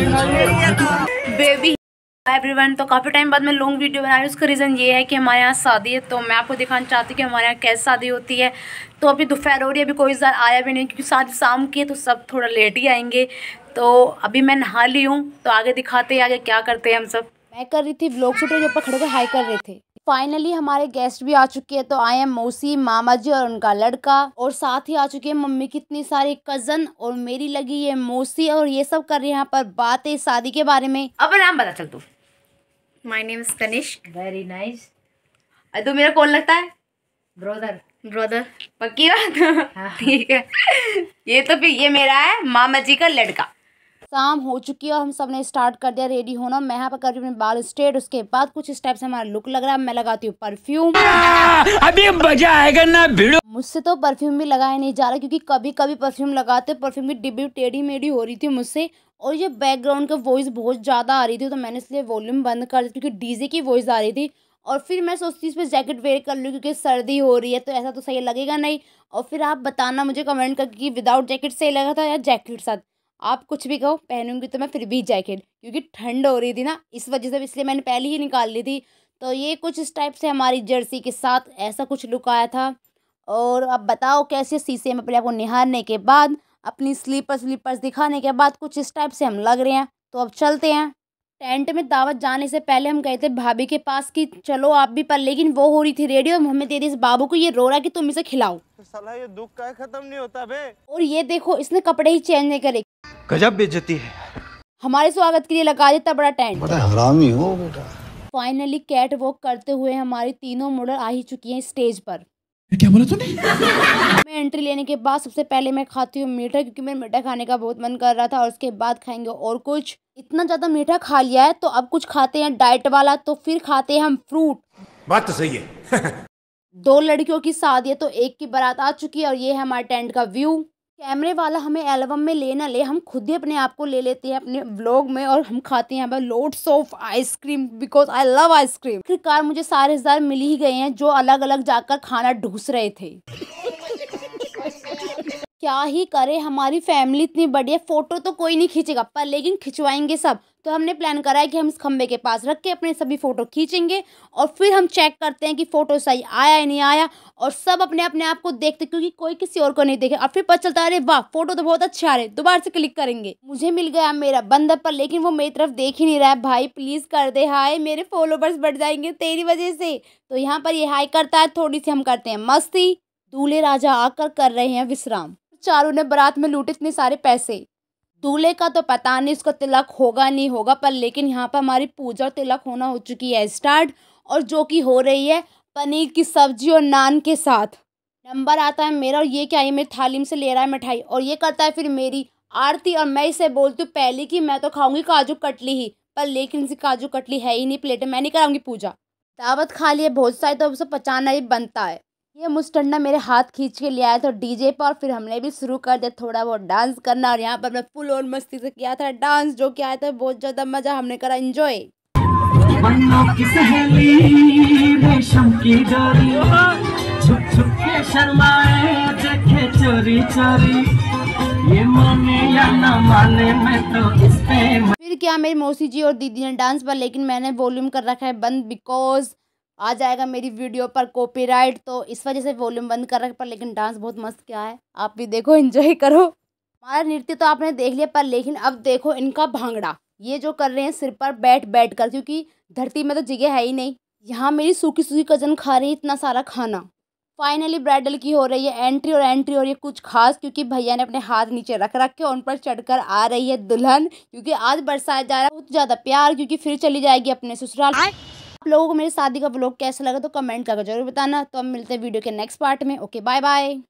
Baby everyone तो काफ़ी time बाद मैं लॉन्ग वीडियो बना रही हूँ उसका रीज़न ये है कि हमारे यहाँ शादी है तो मैं आपको दिखाना चाहती हूँ कि हमारे यहाँ कैसे शादी होती है तो अभी दोपहर हो रही है अभी कोई ज़्यादा आया भी नहीं क्योंकि शादी शाम की है तो सब थोड़ा लेट ही आएंगे तो अभी मैं नहा ली हूँ तो आगे दिखाते हैं आगे क्या करते हैं हम सब मैं कर रही थी ब्लॉग शूट जब ऊपर खड़े हाई कर रहे थे फाइनली हमारे गेस्ट भी आ चुके हैं तो आए हैं मौसी मामा जी और उनका लड़का और साथ ही आ चुके हैं मम्मी कितनी सारी कजन और मेरी लगी है मौसी और ये सब कर रहे हैं यहाँ पर बातें शादी के बारे में अब नाम बता चल तू my name is very nice तू मेरा कौन लगता है ब्रोदर ब्रोदर पक्की बात हाँ। ठीक है ये तो फिर ये मेरा है मामा जी का लड़का शाम हो चुकी है और हम सब ने स्टार्ट कर दिया रेडी होना मैं यहाँ पर कर रही हूँ बाल स्ट्रेट उसके बाद कुछ स्टेप से हमारा लुक लग रहा है मैं लगाती हूँ परफ्यूम अभी मजा आएगा ना भिड़ो मुझसे तो परफ्यूम भी लगाया नहीं जा रहा क्योंकि कभी कभी परफ्यूम लगाते परफ्यूम की डिब्बी टेढ़ी मेढ़ी हो रही थी मुझसे और ये बैकग्राउंड का वॉइस बहुत ज़्यादा आ रही थी तो मैंने इसलिए वॉल्यूम बंद कर दिया क्योंकि डीजे की वॉइस आ रही थी और फिर मैं सोचती इस पर जैकेट वेयर कर लूँ क्योंकि सर्दी हो रही है तो ऐसा तो सही लगेगा नहीं और फिर आप बताना मुझे कमेंट करके कि विदाउट जैकेट सही लगा था या जैकेट साथ आप कुछ भी कहो पहनूंगी तो मैं फिर भी जैकेट क्योंकि ठंड हो रही थी ना इस वजह से इसलिए मैंने पहले ही निकाल ली थी तो ये कुछ इस टाइप से हमारी जर्सी के साथ ऐसा कुछ लुक आया था और अब बताओ कैसे शीशे में अपने आप को निहारने के बाद अपनी स्लीपर स्लीपर्स दिखाने के बाद कुछ इस टाइप से हम लग रहे हैं तो अब चलते हैं टेंट में दावत जाने से पहले हम गए थे भाभी के पास कि चलो आप भी पर लेकिन वो हो रही थी रेडियो हमें दे दी इस बाबू को ये रो रहा कि तुम इसे खिलाओ तो साला ये दुख का खत्म नहीं होता बे और ये देखो इसने कपड़े ही चेंज नहीं करे गजब बेइज्जती है हमारे स्वागत के लिए लगा देता बड़ा टेंट बड़ा हरामी हो बेटा फाइनली कैट वॉक करते हुए हमारी तीनों मॉडल आ ही चुकी हैं स्टेज पर क्या बोला तूने मैं एंट्री लेने के बाद सबसे पहले मैं खाती हूँ मीठा क्योंकि मेरा मीठा खाने का बहुत मन कर रहा था और उसके बाद खाएंगे और कुछ इतना ज़्यादा मीठा खा लिया है तो अब कुछ खाते हैं डाइट वाला तो फिर खाते हैं हम फ्रूट बात तो सही है दो लड़कियों की शादी है तो एक की बारात आ चुकी है और ये है हमारे टेंट का व्यू कैमरे वाला हमें एल्बम में लेना ले हम खुद ही अपने आप को ले लेते हैं अपने ब्लॉग में और हम खाते हैं यहाँ loads of ice cream because I love ice cream आखिरकार मुझे सारे हजार मिल ही गए हैं जो अलग अलग जाकर खाना ढूंस रहे थे क्या ही करें हमारी फैमिली इतनी बड़ी है फ़ोटो तो कोई नहीं खींचेगा पर लेकिन खिंचवाएंगे सब तो हमने प्लान करा है कि हम इस खम्भे के पास रख के अपने सभी फ़ोटो खींचेंगे और फिर हम चेक करते हैं कि फ़ोटो सही आया या नहीं आया और सब अपने अपने आप को देखते क्योंकि कोई किसी और को नहीं देखे और फिर पता चलता है अरे वाह फ़ोटो तो बहुत अच्छे आ रहे दोबारा से क्लिक करेंगे मुझे मिल गया मेरा बंदर पर लेकिन वो मेरी तरफ देख ही नहीं रहा है भाई प्लीज़ कर दे हाय मेरे फॉलोवर्स बढ़ जाएंगे तेरी वजह से तो यहाँ पर ये हाई करता है थोड़ी सी हम करते हैं मस्ती दूल्हे राजा आकर कर रहे हैं विश्राम चारों ने बारात में लूटे इतने सारे पैसे दूल्हे का तो पता नहीं उसका तिलक होगा नहीं होगा पर लेकिन यहाँ पर हमारी पूजा और तिलक होना हो चुकी है स्टार्ट और जो कि हो रही है पनीर की सब्जी और नान के साथ नंबर आता है मेरा और ये क्या है मेरी थाली में से ले रहा है मिठाई और ये करता है फिर मेरी आरती और मैं इसे बोलती हूँ पहले कि मैं तो खाऊंगी काजू कटली ही पर लेकिन इसी काजू कटली है ही नहीं प्लेट मैं नहीं कराऊंगी पूजा दावत खा लिए बहुत सारी तो उसे पचाना ही बनता है ये मुस्टंडा मेरे हाथ खींच के ले आया था डीजे पर और फिर हमने भी शुरू कर दिया थोड़ा बहुत डांस करना और यहाँ पर मैं फुल और मस्ती से किया था डांस जो आया था बहुत ज़्यादा मज़ा हमने करा तो इंजॉय फिर क्या मेरी मौसी जी और दीदी ने डांस पर लेकिन मैंने वॉल्यूम कर रखा है बंद बिकॉज आ जाएगा मेरी वीडियो पर कॉपीराइट तो इस वजह से वॉल्यूम बंद कर रखा पर लेकिन डांस बहुत मस्त क्या है आप भी देखो इंजॉय करो हमारा नृत्य तो आपने देख लिया पर लेकिन अब देखो इनका भांगड़ा ये जो कर रहे हैं सिर पर बैठ बैठ कर क्योंकि धरती में तो जगह है ही नहीं यहाँ मेरी सूखी सूखी कजन खा रही है इतना सारा खाना फाइनली ब्राइडल की हो रही है एंट्री और एंट्री और ये कुछ खास क्योंकि भैया ने अपने हाथ नीचे रख रखे उन पर चढ़कर आ रही है दुल्हन क्योंकि आज बरसाया जा रहा है बहुत ज़्यादा प्यार क्योंकि फिर चली जाएगी अपने ससुराल लोगों को मेरी शादी का ब्लॉग कैसा लगा तो कमेंट करके जरूर बताना तो हम मिलते हैं वीडियो के नेक्स्ट पार्ट में ओके बाय बाय